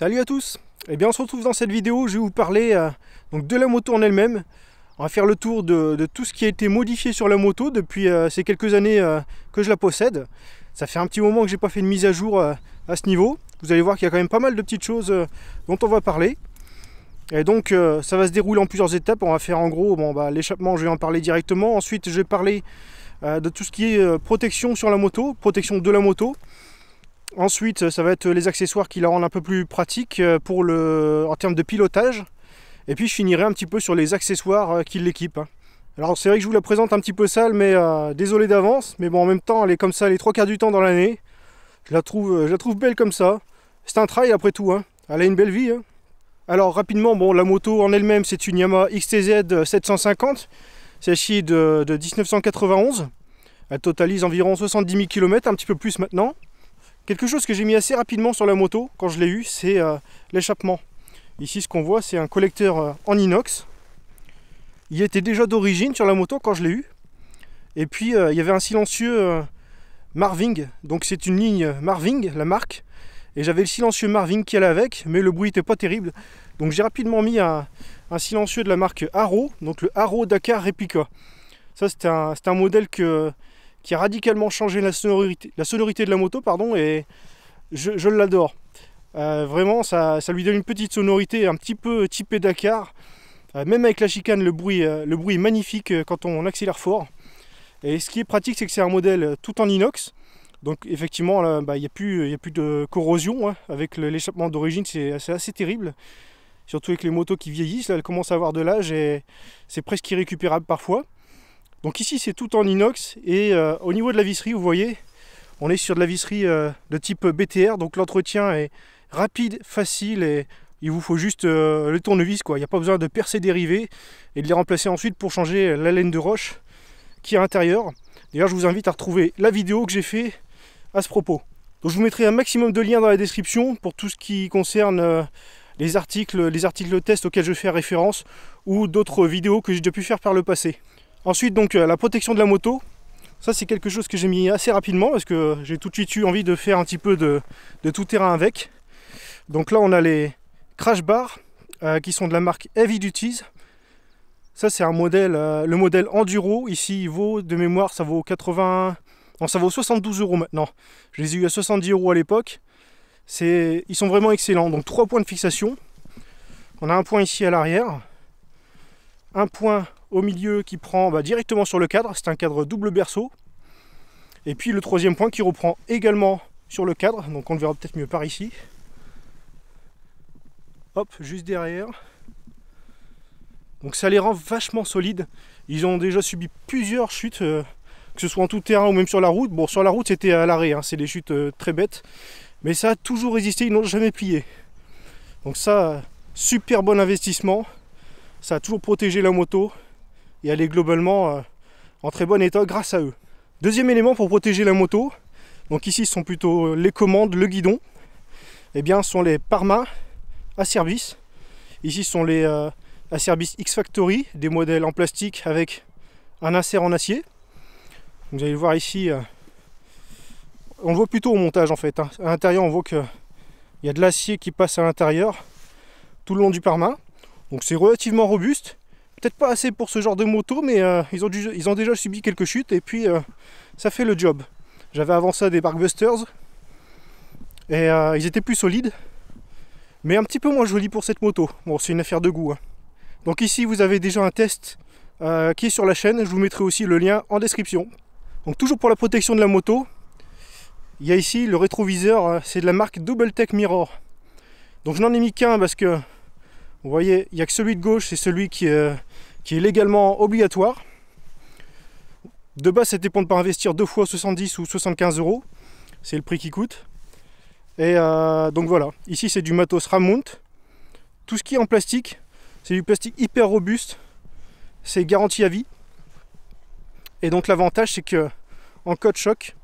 Salut à tous eh bien on se retrouve dans cette vidéo, je vais vous parler euh, donc de la moto en elle-même. On va faire le tour de, tout ce qui a été modifié sur la moto depuis euh, ces quelques années euh, que je la possède. Ça fait un petit moment que j'ai pas fait de mise à jour à ce niveau. Vous allez voir qu'il y a quand même pas mal de petites choses dont on va parler. Et donc ça va se dérouler en plusieurs étapes. On va faire en gros bon, bah, l'échappement, je vais en parler directement. Ensuite je vais parler de tout ce qui est protection sur la moto, protection de la moto. Ensuite, ça va être les accessoires qui la rendent un peu plus pratique euh, pour le, en termes de pilotage. Et puis je finirai un petit peu sur les accessoires euh, qui l'équipent. Hein. Alors c'est vrai que je vous la présente un petit peu sale, mais euh, désolé d'avance. Mais bon, en même temps, elle est comme ça les trois quarts du temps dans l'année. Je la trouve, je trouve belle comme ça. C'est un trail après tout. Hein. Elle a une belle vie. Hein. Alors rapidement, bon, la moto en elle-même, c'est une Yamaha XTZ 750. Celle-ci de, de 1991. Elle totalise environ 70 000 km, un petit peu plus maintenant. Quelque chose que j'ai mis assez rapidement sur la moto quand je l'ai eu, c'est euh, l'échappement. Ici, ce qu'on voit, c'est un collecteur euh, en inox. Il était déjà d'origine sur la moto quand je l'ai eu. Et puis, euh, il y avait un silencieux Marving. Donc, c'est une ligne Marving, la marque. Et j'avais le silencieux Marving qui allait avec, mais le bruit n'était pas terrible. Donc, j'ai rapidement mis un, silencieux de la marque Arrow. donc le Arrow Dakar Replica. Ça, c'est un, un, modèle que qui a radicalement changé la sonorité, la sonorité de la moto, pardon, et je, l'adore. Euh, vraiment, ça, lui donne une petite sonorité un petit peu typée Dakar. Euh, même avec la chicane, le bruit, euh, le bruit est magnifique quand on accélère fort. Et ce qui est pratique, c'est que c'est un modèle tout en inox. Donc effectivement, bah, il n'y a, a, plus de corrosion. Hein. Avec l'échappement d'origine, c'est assez terrible. Surtout avec les motos qui vieillissent, elles commencent à avoir de l'âge et c'est presque irrécupérable parfois. Donc ici c'est tout en inox et euh, au niveau de la visserie vous voyez on est sur de la visserie euh, de type BTR donc l'entretien est rapide, facile et il vous faut juste euh, le tournevis quoi. Il n'y a pas besoin de percer dérivés et de les remplacer ensuite pour changer la laine de roche qui est à l'intérieur. D'ailleurs je vous invite à retrouver la vidéo que j'ai fait à ce propos. Donc je vous mettrai un maximum de liens dans la description pour tout ce qui concerne les articles, les articles de test auxquels je fais référence ou d'autres vidéos que j'ai déjà pu faire par le passé. Ensuite, donc euh, la protection de la moto. Ça, c'est quelque chose que j'ai mis assez rapidement parce que j'ai tout de suite eu envie de faire un petit peu de, tout terrain avec. Donc là, on a les crash bars euh, qui sont de la marque Heavy Duties. Ça, c'est un modèle, euh, le modèle Enduro. Ici, il vaut de mémoire, ça vaut 80. Non, ça vaut 72 euros maintenant. Je les ai eu à 70 euros à l'époque. Ils sont vraiment excellents. Donc, trois points de fixation. On a un point ici à l'arrière, un point au milieu qui prend bah, directement sur le cadre, c'est un cadre double berceau. Et puis le troisième point qui reprend également sur le cadre, donc on le verra peut-être mieux par ici. Hop, juste derrière. Donc ça les rend vachement solides. Ils ont déjà subi plusieurs chutes, euh, que ce soit en tout terrain ou même sur la route. Bon, sur la route c'était à l'arrêt, hein. c'est des chutes euh, très bêtes. Mais ça a toujours résisté, ils n'ont jamais plié. Donc ça, super bon investissement. Ça a toujours protégé la moto et elle est globalement euh, en très bon état grâce à eux. Deuxième élément pour protéger la moto, donc ici sont plutôt euh, les commandes, le guidon, et eh bien sont les parmas à service. Ici sont les à euh, service X Factory, des modèles en plastique avec un insert en acier. Vous allez voir ici, on voit plutôt au montage en fait. Hein. À l'intérieur on voit il y a de l'acier qui passe à l'intérieur tout le long du parma. Donc c'est relativement robuste. Peut-être pas assez pour ce genre de moto, mais euh, ils, ont déjà subi quelques chutes et puis euh, ça fait le job. J'avais avant ça des Barkbusters et euh, ils étaient plus solides, mais un petit peu moins jolis pour cette moto. Bon, c'est une affaire de goût. Hein. Donc ici, vous avez déjà un test qui est sur la chaîne. Je vous mettrai aussi le lien en description. Donc toujours pour la protection de la moto, il y a ici le rétroviseur, c'est de la marque Double Tech Mirror. Donc je n'en ai mis qu'un parce que, vous voyez, il n'y a que celui de gauche, c'est celui qui, est est légalement obligatoire. De base, c'était pour ne pas investir deux fois 70 ou 75 euros. C'est le prix qui coûte. Et euh, donc voilà, ici c'est du matos Ramount. Tout ce qui est en plastique, c'est du plastique hyper robuste. C'est garanti à vie. Et donc l'avantage c'est que en de choc,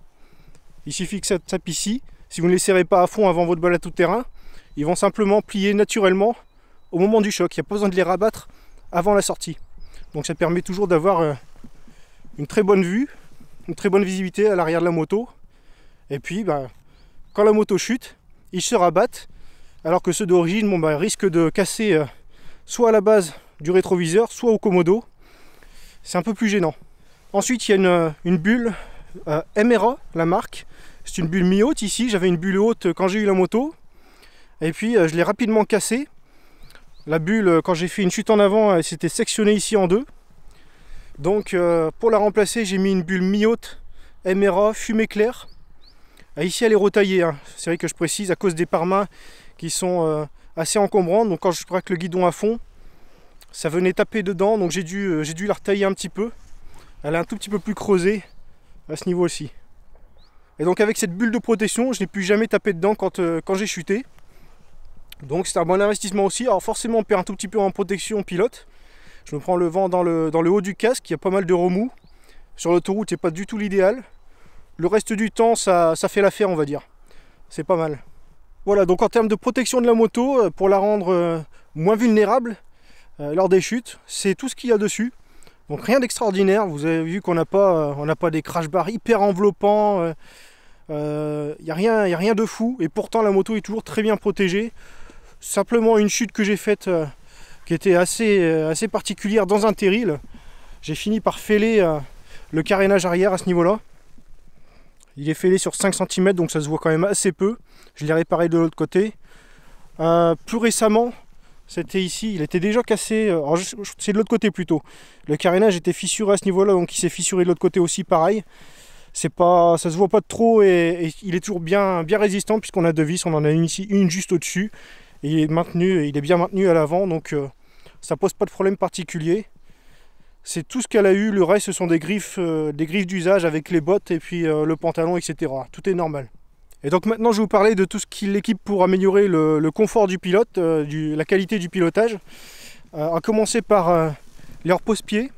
il suffit que ça tape ici. Si vous ne les serrez pas à fond avant votre balle à tout terrain, ils vont simplement plier naturellement au moment du choc. Il n'y a pas besoin de les rabattre avant la sortie. Donc ça permet toujours d'avoir euh, une très bonne vue, une très bonne visibilité à l'arrière de la moto. Et puis bah, quand la moto chute, ils se rabattent. Alors que ceux d'origine bah, risquent de casser euh, soit à la base du rétroviseur, soit au commodo. C'est un peu plus gênant. Ensuite, il y a une, euh, bulle euh, MRA, la marque. C'est une bulle mi-haute ici. J'avais une bulle haute quand j'ai eu la moto. Et puis, je l'ai rapidement cassée. La bulle, euh, quand j'ai fait une chute en avant, elle s'était sectionnée ici en deux. Donc euh, pour la remplacer, j'ai mis une bulle mi-haute, MRA, fumée claire. Ah, ici, elle est retaillée. Hein. C'est vrai que je précise, à cause des parmas qui sont euh, assez encombrantes. Donc quand je que le guidon à fond, ça venait taper dedans. Donc j'ai dû, dû la retailler un petit peu. Elle est un tout petit peu plus creusée à ce niveau ci Et donc avec cette bulle de protection, je n'ai plus jamais tapé dedans quand, quand j'ai chuté. Donc c'est un bon investissement aussi. Alors forcément on perd un tout petit peu en protection pilote. Je me prends le vent dans le, dans le haut du casque, il y a pas mal de remous. Sur l'autoroute c'est pas du tout l'idéal. Le reste du temps ça, fait l'affaire on va dire. C'est pas mal. Voilà donc en termes de protection de la moto, euh, pour la rendre euh, moins vulnérable euh, lors des chutes, c'est tout ce qu'il y a dessus. Donc rien d'extraordinaire, vous avez vu qu'on n'a pas, pas des crash bars hyper enveloppants. Il n'y a, rien de fou et pourtant la moto est toujours très bien protégée simplement une chute que j'ai faite euh, qui était assez, euh, assez particulière dans un terril. J'ai fini par fêler euh, le carénage arrière à ce niveau-là. Il est fêlé sur 5 cm donc ça se voit quand même assez peu. Je l'ai réparé de l'autre côté. plus récemment, c'était ici, il était déjà cassé, c'est de l'autre côté plutôt. Le carénage était fissuré à ce niveau-là, donc il s'est fissuré de l'autre côté aussi pareil. C'est pas, ça se voit pas trop et, il est toujours bien, bien résistant puisqu'on a deux vis, on en a ici, une juste au-dessus il est maintenu, il est bien maintenu à l'avant, donc euh, ça pose pas de problème particulier. C'est tout ce qu'elle a eu, le reste ce sont des griffes, euh, des griffes d'usage avec les bottes et puis euh, le pantalon, etc. Tout est normal. Et donc maintenant je vais vous parler de tout ce qui l'équipe pour améliorer le, confort du pilote, du, la qualité du pilotage. à commencer par les repose-pieds.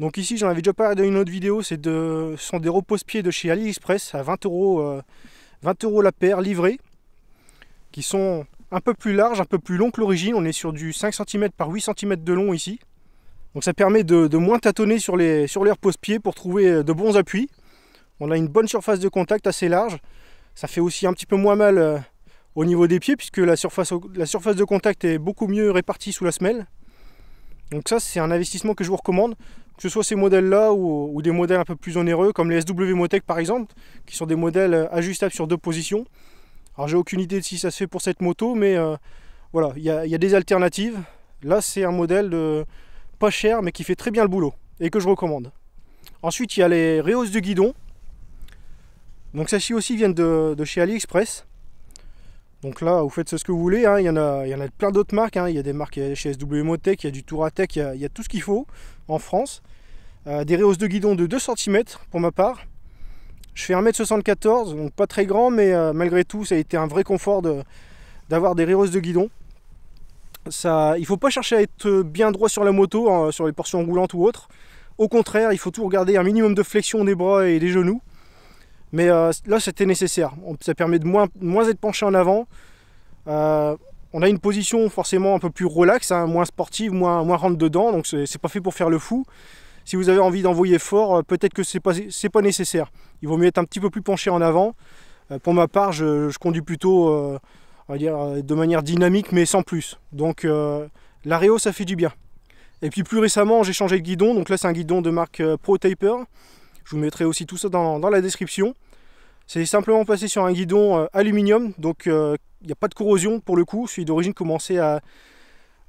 Donc ici j'en avais déjà parlé dans une autre vidéo, c'est de, ce sont des repose-pieds de chez AliExpress à 20 euros, 20 euros la paire livrée, qui sont un peu plus large, un peu plus long que l'origine. On est sur du 5 cm par 8 cm de long ici. Donc ça permet de, moins tâtonner sur les, sur les repose-pieds pour trouver euh, de bons appuis. On a une bonne surface de contact assez large. Ça fait aussi un petit peu moins mal euh, au niveau des pieds puisque la surface, la surface de contact est beaucoup mieux répartie sous la semelle. Donc ça c'est un investissement que je vous recommande, que ce soit ces modèles là ou, ou des modèles un peu plus onéreux comme les SW Motec par exemple, qui sont des modèles euh, ajustables sur deux positions. Alors j'ai aucune idée de si ça se fait pour cette moto, mais euh, voilà, il y, a des alternatives. Là c'est un modèle pas cher mais qui fait très bien le boulot et que je recommande. Ensuite il y a les rehausses de guidon. Donc ça ci aussi viennent de, chez AliExpress. Donc là vous faites ce que vous voulez, hein. il, y a y, y en a, plein d'autres marques, hein. il y a des marques chez SW Motec, il y a du touratech il y, a, tout ce qu'il faut en France. Euh, des rehausses de guidon de 2 cm pour ma part. Je fais 1m74, donc pas très grand, mais euh, malgré tout, ça a été un vrai confort d'avoir des rireuses de guidon. Ça, il ne faut pas chercher à être euh, bien droit sur la moto, hein, sur les portions roulantes ou autres. Au contraire, il faut tout regarder, un minimum de flexion des bras et des genoux. Mais euh, là, c'était nécessaire. Ça permet de moins, moins être penché en avant. on a une position forcément un peu plus relaxe, hein, moins sportive, moins, moins rentre dedans. Donc, c'est pas fait pour faire le fou. Si vous avez envie d'envoyer fort, euh, peut-être que ce n'est pas, pas, nécessaire. Il vaut mieux être un petit peu plus penché en avant. Euh, pour ma part, je, conduis plutôt euh, dire, de manière dynamique, mais sans plus. Donc l'Areo, l'aréo, ça fait du bien. Et puis plus récemment, j'ai changé de guidon. Donc là, c'est un guidon de marque Pro Taper. Je vous mettrai aussi tout ça dans, la description. C'est simplement passé sur un guidon aluminium, donc il n'y a pas de corrosion pour le coup. Celui d'origine commençait à,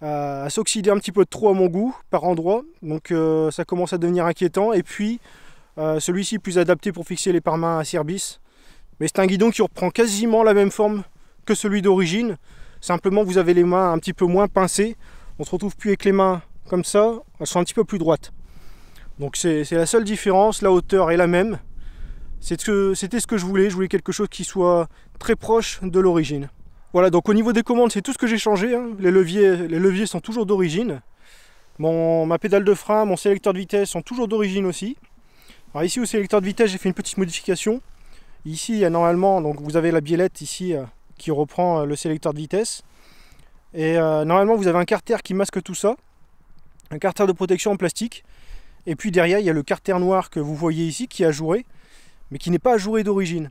à s'oxyder un petit peu trop à mon goût par endroit. Donc euh, ça commence à devenir inquiétant. Et puis euh, celui-ci plus adapté pour fixer les parmins à service. Mais c'est un guidon qui reprend quasiment la même forme que celui d'origine. Simplement vous avez les mains un petit peu moins pincées. On se retrouve plus avec les mains comme ça. Elles sont un petit peu plus droites. Donc c'est la seule différence. La hauteur est la même. C'était ce, ce que je voulais. Je voulais quelque chose qui soit très proche de l'origine. Voilà, donc au niveau des commandes, c'est tout ce que j'ai changé. Hein. Les, leviers, les leviers sont toujours d'origine. ma pédale de frein, mon sélecteur de vitesse sont toujours d'origine aussi. ici au sélecteur de vitesse, j'ai fait une petite modification. Ici, il y a normalement, donc vous avez la biellette ici euh, qui reprend euh, le sélecteur de vitesse. Et euh, normalement, vous avez un carter qui masque tout ça. Un carter de protection en plastique. Et puis derrière, il y a le carter noir que vous voyez ici qui est ajouré, mais qui n'est pas ajouré d'origine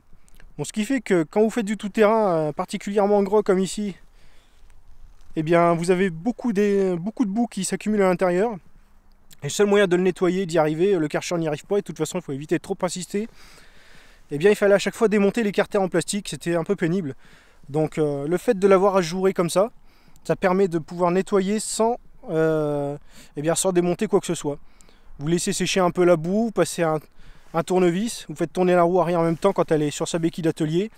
ce qui fait que quand vous faites du tout-terrain euh, particulièrement gros comme ici, eh bien, vous avez beaucoup, de boue qui s'accumule à l'intérieur. Et le seul moyen de le nettoyer, d'y arriver, le karcher n'y arrive pas, et de toute façon, il faut éviter de trop insister. Eh bien, il fallait à chaque fois démonter les carters en plastique, c'était un peu pénible. Donc, euh, le fait de l'avoir ajouré comme ça, ça permet de pouvoir nettoyer sans, euh, eh bien, sans démonter quoi que ce soit. Vous laissez sécher un peu la boue, vous passez un, un tournevis, vous faites tourner la roue arrière en même temps quand elle est sur sa béquille d'atelier.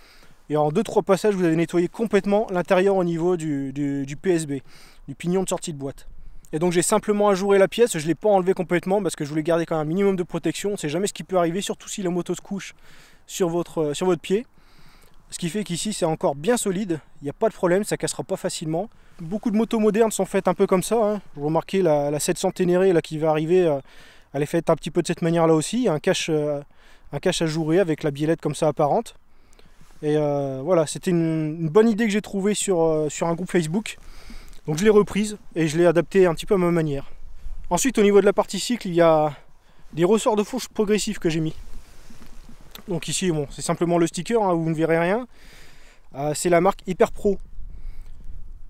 Et en 2-3 passages, vous avez nettoyé complètement l'intérieur au niveau du, PSB, du pignon de sortie de boîte. Et donc j'ai simplement ajouré la pièce, je ne l'ai pas enlevé complètement parce que je voulais garder quand même un minimum de protection. On ne sait jamais ce qui peut arriver, surtout si la moto se couche sur votre, euh, sur votre pied. Ce qui fait qu'ici c'est encore bien solide, il n'y a pas de problème, ça cassera pas facilement. Beaucoup de motos modernes sont faites un peu comme ça. Hein. Vous remarquez la, 700 Ténéré là, qui va arriver euh, elle est faite un petit peu de cette manière-là aussi. un cache, euh, un cache à jouer avec la biellette comme ça apparente. Et euh, voilà, c'était une, bonne idée que j'ai trouvée sur, euh, sur un groupe Facebook. Donc je l'ai reprise et je l'ai adapté un petit peu à ma manière. Ensuite, au niveau de la partie cycle, il y a des ressorts de fourche progressifs que j'ai mis. Donc ici, bon, c'est simplement le sticker, hein, vous ne verrez rien. c'est la marque Hyper Pro.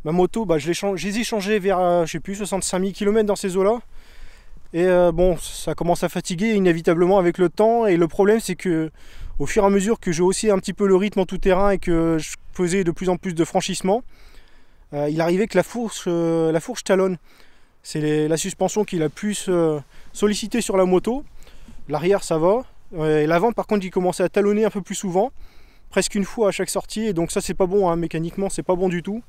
Ma moto, bah, je, les ai changé vers, je sais plus, 65 000 km dans ces eaux-là. Et euh, bon, ça commence à fatiguer inévitablement avec le temps. Et le problème, c'est que au fur et à mesure que j'ai haussé un petit peu le rythme en tout terrain et que je faisais de plus en plus de franchissements, euh, il arrivait que la fourche, euh, la fourche talonne. C'est la suspension qui la plus sollicité sur la moto. L'arrière, ça va. Et l'avant, par contre, il commençait à talonner un peu plus souvent, presque une fois à chaque sortie. Et donc ça, c'est pas bon. Hein. Mécaniquement, c'est pas bon du tout.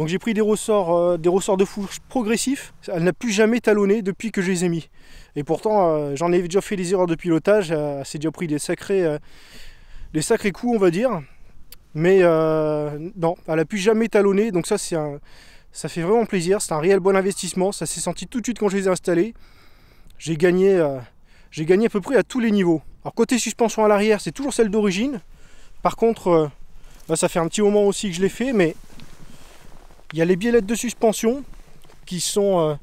Donc j'ai pris des ressorts, euh, des ressorts de fourche progressifs. Elle n'a plus jamais talonné depuis que je les ai mis. Et pourtant, euh, j'en ai déjà fait des erreurs de pilotage. Euh, elle c'est déjà pris des sacrés, sacrés coups, on va dire. Mais non, elle n'a plus jamais talonné. Donc ça, c'est un, ça fait vraiment plaisir. C'est un réel bon investissement. Ça s'est senti tout de suite quand je les ai installés. J'ai gagné, j'ai gagné à peu près à tous les niveaux. Alors côté suspension à l'arrière, c'est toujours celle d'origine. Par contre, ça fait un petit moment aussi que je l'ai fait, mais il y a les biellettes de suspension qui sont, euh,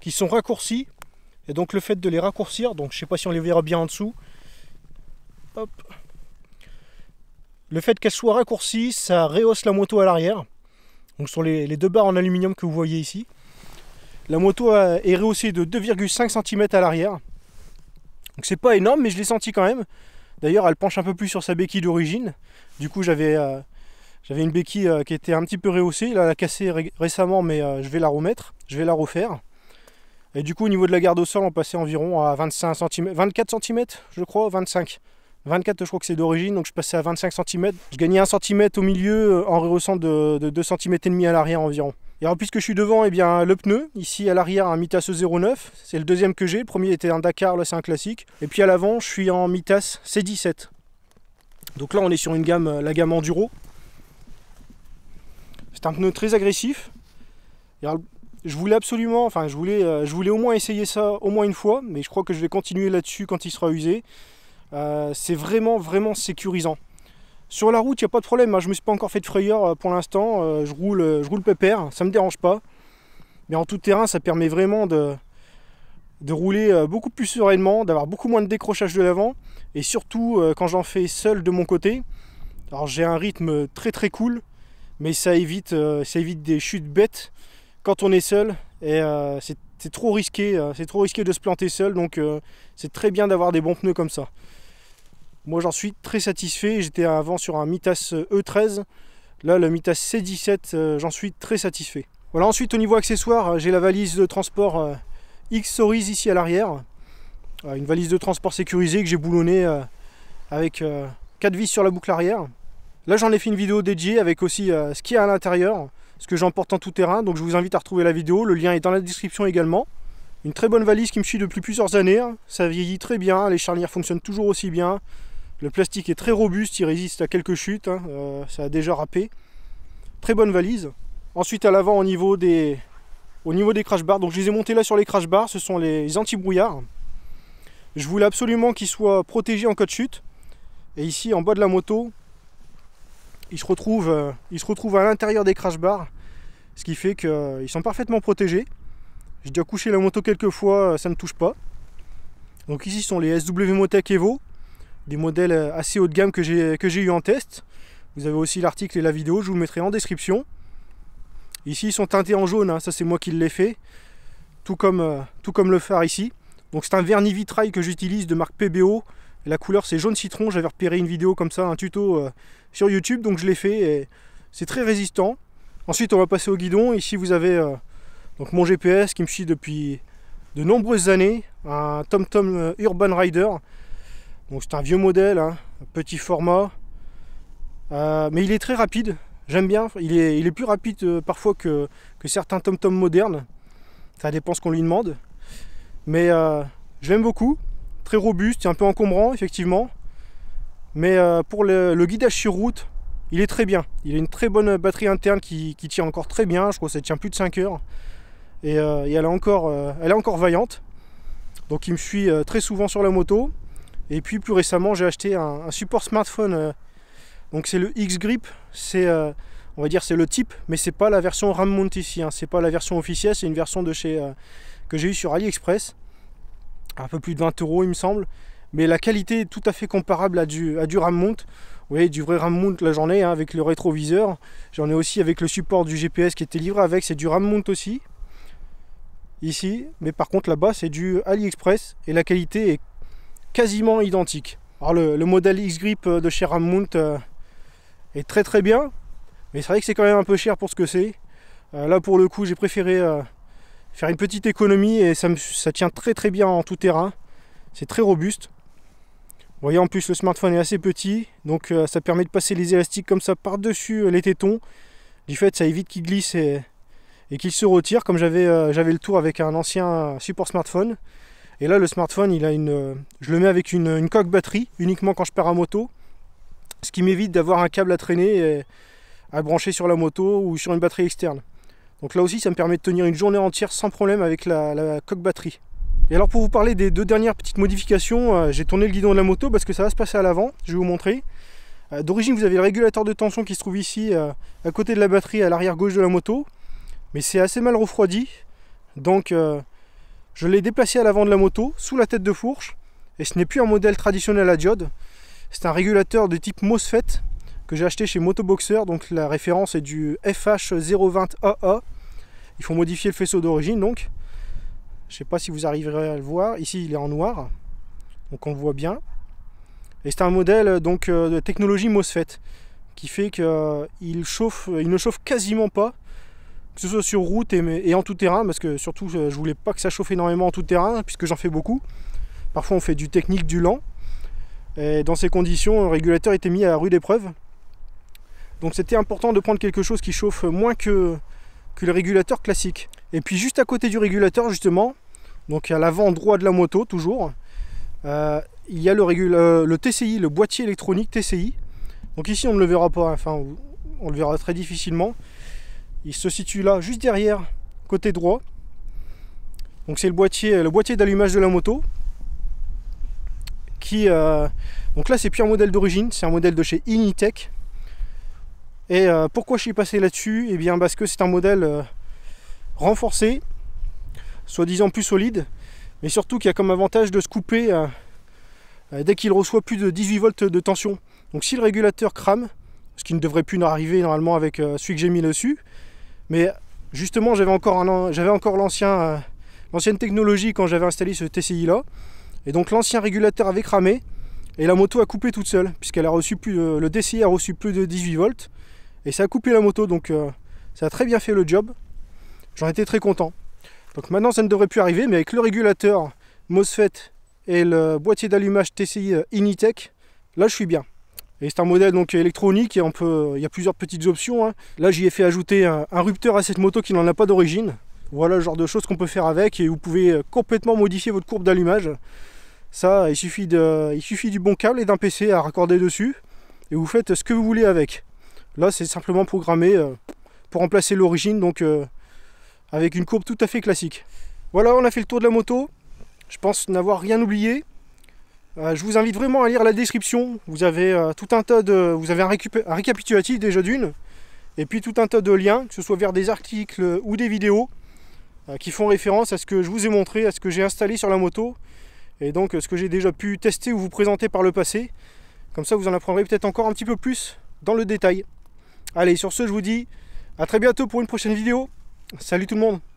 qui sont raccourcies. Et donc le fait de les raccourcir, donc je sais pas si on les verra bien en dessous. Le fait qu'elles soient raccourcies, ça rehausse la moto à l'arrière. Donc sur les, deux barres en aluminium que vous voyez ici. La moto euh, est rehaussée de 2,5 cm à l'arrière. Donc c'est pas énorme, mais je l'ai senti quand même. D'ailleurs, elle penche un peu plus sur sa béquille d'origine. Du coup, j'avais euh, j'avais une béquille euh, qui était un petit peu rehaussée, il elle a cassé récemment mais euh, je vais la remettre, je vais la refaire. Et du coup au niveau de la garde au sol on passait environ à 25 cm, 24 cm je crois, 25. 24 je crois que c'est d'origine, donc je passais à 25 cm. Je gagnais 1 cm au milieu euh, en rehaussant de, 2,5 2 cm et demi à l'arrière environ. Et alors puisque je suis devant, eh bien le pneu, ici à l'arrière un Mitas 09, c'est le deuxième que j'ai, le premier était un Dakar, là c'est un classique. Et puis à l'avant je suis en Mitas C17. Donc là on est sur une gamme, la gamme Enduro, c'est un pneu très agressif. Je voulais absolument, enfin je voulais, euh, je voulais au moins essayer ça au moins une fois, mais je crois que je vais continuer là-dessus quand il sera usé. Euh, c'est vraiment vraiment sécurisant. Sur la route, il n'y a pas de problème, hein. je ne me suis pas encore fait de frayeur euh, pour l'instant, je roule, je roule pépère, ça ne me dérange pas. Mais en tout terrain, ça permet vraiment de, de rouler beaucoup plus sereinement, d'avoir beaucoup moins de décrochage de l'avant, et surtout quand j'en fais seul de mon côté. Alors j'ai un rythme très très cool, mais ça évite, euh, ça évite des chutes bêtes quand on est seul et euh, c'est trop risqué, euh, c'est trop risqué de se planter seul, donc c'est très bien d'avoir des bons pneus comme ça. Moi j'en suis très satisfait, j'étais avant sur un Mitas E13, e là le Mitas C17, j'en suis très satisfait. Voilà, ensuite au niveau accessoires, j'ai la valise de transport x Soris ici à l'arrière, une valise de transport sécurisée que j'ai boulonnée avec 4 vis sur la boucle arrière. Là, j'en ai fait une vidéo dédiée avec aussi euh, ce qu'il y a à l'intérieur, ce que j'emporte en tout terrain. Donc, je vous invite à retrouver la vidéo. Le lien est dans la description également. Une très bonne valise qui me suit depuis plusieurs années. Hein. Ça vieillit très bien. Les charnières fonctionnent toujours aussi bien. Le plastique est très robuste. Il résiste à quelques chutes. Hein. Euh, ça a déjà râpé. Très bonne valise. Ensuite, à l'avant, au niveau des, au niveau des crash bars. Donc je les ai montés là sur les crash bars, ce sont les anti-brouillards. Je voulais absolument qu'ils soient protégés en cas de chute. Et ici en bas de la moto, ils se retrouvent, euh, ils se retrouvent à l'intérieur des crash bars, ce qui fait qu'ils euh, sont parfaitement protégés. J'ai déjà couché la moto quelques fois, euh, ça ne touche pas. Donc ici sont les SW Motec Evo, des modèles assez haut de gamme que j'ai eu en test. Vous avez aussi l'article et la vidéo, je vous mettrai en description. Ici ils sont teintés en jaune, hein, ça c'est moi qui l'ai fait, tout comme, tout comme le phare ici. Donc c'est un vernis vitrail que j'utilise de marque PBO la couleur c'est jaune citron, j'avais repéré une vidéo comme ça, un tuto euh, sur YouTube, donc je l'ai fait et c'est très résistant. Ensuite on va passer au guidon, ici vous avez euh, donc mon GPS qui me suit depuis de nombreuses années, un TomTom euh, Urban Rider. c'est un vieux modèle, hein, petit format, mais il est très rapide, j'aime bien, il est, plus rapide parfois que, que certains TomTom modernes, ça dépend ce qu'on lui demande, mais j'aime beaucoup très robuste, un peu encombrant effectivement. Mais euh, pour le, guidage sur route, il est très bien. Il a une très bonne batterie interne qui, tient encore très bien. Je crois que ça tient plus de 5 heures. Euh, et, elle, est encore, euh, elle est encore vaillante. Donc il me suit très souvent sur la moto. Et puis plus récemment, j'ai acheté un, support smartphone. donc c'est le X-Grip. C'est on va dire c'est le type, mais c'est pas la version RAM mount ici, hein. c'est pas la version officielle, c'est une version de chez que j'ai eu sur AliExpress un peu plus de 20 euros il me semble. Mais la qualité est tout à fait comparable à du, à du RAM mount. Vous voyez, du vrai RAM mount, là j'en ai hein, avec le rétroviseur. J'en ai aussi avec le support du GPS qui était livré avec. C'est du RAM mount aussi. Ici. Mais par contre là-bas c'est du AliExpress. Et la qualité est quasiment identique. Alors le, modèle X-Grip euh, de chez RAM mount euh, est très très bien. Mais c'est vrai que c'est quand même un peu cher pour ce que c'est. Euh, là pour le coup j'ai préféré faire une petite économie et ça, ça tient très très bien en tout terrain. C'est très robuste. Vous voyez en plus le smartphone est assez petit, donc euh, ça permet de passer les élastiques comme ça par-dessus euh, les tétons. Du fait ça évite qu'ils glissent et, et qu'il se retire comme euh, j'avais le tour avec un ancien support smartphone. Et là le smartphone il a une. je le mets avec une, coque batterie uniquement quand je pars en moto. Ce qui m'évite d'avoir un câble à traîner et à brancher sur la moto ou sur une batterie externe. Donc là aussi, ça me permet de tenir une journée entière sans problème avec la, coque batterie. Et alors pour vous parler des deux dernières petites modifications, euh, j'ai tourné le guidon de la moto parce que ça va se passer à l'avant, je vais vous montrer. Euh, d'origine vous avez le régulateur de tension qui se trouve ici euh, à côté de la batterie à l'arrière gauche de la moto, mais c'est assez mal refroidi, donc je l'ai déplacé à l'avant de la moto, sous la tête de fourche, et ce n'est plus un modèle traditionnel à diode, c'est un régulateur de type MOSFET, que j'ai acheté chez Motoboxer. Donc la référence est du FH020AA. Il faut modifier le faisceau d'origine donc. Je sais pas si vous arriverez à le voir. Ici il est en noir. Donc on le voit bien. Et c'est un modèle euh, donc euh, de technologie MOSFET qui fait qu'il euh, chauffe, il ne chauffe quasiment pas, que ce soit sur route et, et en tout terrain, parce que surtout je voulais pas que ça chauffe énormément en tout terrain, puisque j'en fais beaucoup. Parfois on fait du technique du lent. Et dans ces conditions, le régulateur était mis à rude épreuve. Donc c'était important de prendre quelque chose qui chauffe moins que, que le régulateur classique. Et puis juste à côté du régulateur justement, donc à l'avant droit de la moto toujours, euh, il y a le, euh, TCI, le boîtier électronique TCI. Donc ici on ne le verra pas, hein, enfin on le verra très difficilement. Il se situe là, juste derrière, côté droit. Donc c'est le boîtier, le boîtier d'allumage de la moto. Qui, euh, donc là c'est plus un modèle d'origine, c'est un modèle de chez Initech. Et euh, pourquoi je suis passé là-dessus Eh bien parce que c'est un modèle euh, renforcé, soi-disant plus solide, mais surtout qui a comme avantage de se couper euh, dès qu'il reçoit plus de 18 volts de tension. Donc si le régulateur crame, ce qui ne devrait plus arriver normalement avec celui que j'ai mis dessus, mais justement j'avais encore, encore l'ancien, l'ancienne technologie quand j'avais installé ce TCI là, et donc l'ancien régulateur avait cramé, et la moto a coupé toute seule, puisqu'elle a reçu plus, le TCI a reçu plus de 18 volts, et ça a coupé la moto, donc euh, ça a très bien fait le job. J'en étais très content. Donc maintenant, ça ne devrait plus arriver, mais avec le régulateur MOSFET et le boîtier d'allumage TCI euh, Initech, là je suis bien. Et c'est un modèle donc électronique et on peut, il y a plusieurs petites options. Hein. Là j'y ai fait ajouter un, un, rupteur à cette moto qui n'en a pas d'origine. Voilà le genre de choses qu'on peut faire avec et vous pouvez euh, complètement modifier votre courbe d'allumage. Ça, il suffit, de, il suffit du bon câble et d'un PC à raccorder dessus et vous faites ce que vous voulez avec. Là, c'est simplement programmé euh, pour remplacer l'origine, donc euh, avec une courbe tout à fait classique. Voilà, on a fait le tour de la moto. Je pense n'avoir rien oublié. Euh, je vous invite vraiment à lire la description. Vous avez tout un tas de, vous avez un, un récapitulatif déjà d'une, et puis tout un tas de liens, que ce soit vers des articles ou des vidéos qui font référence à ce que je vous ai montré, à ce que j'ai installé sur la moto, et donc ce que j'ai déjà pu tester ou vous présenter par le passé. Comme ça, vous en apprendrez peut-être encore un petit peu plus dans le détail. Allez, sur ce, je vous dis à très bientôt pour une prochaine vidéo. Salut tout le monde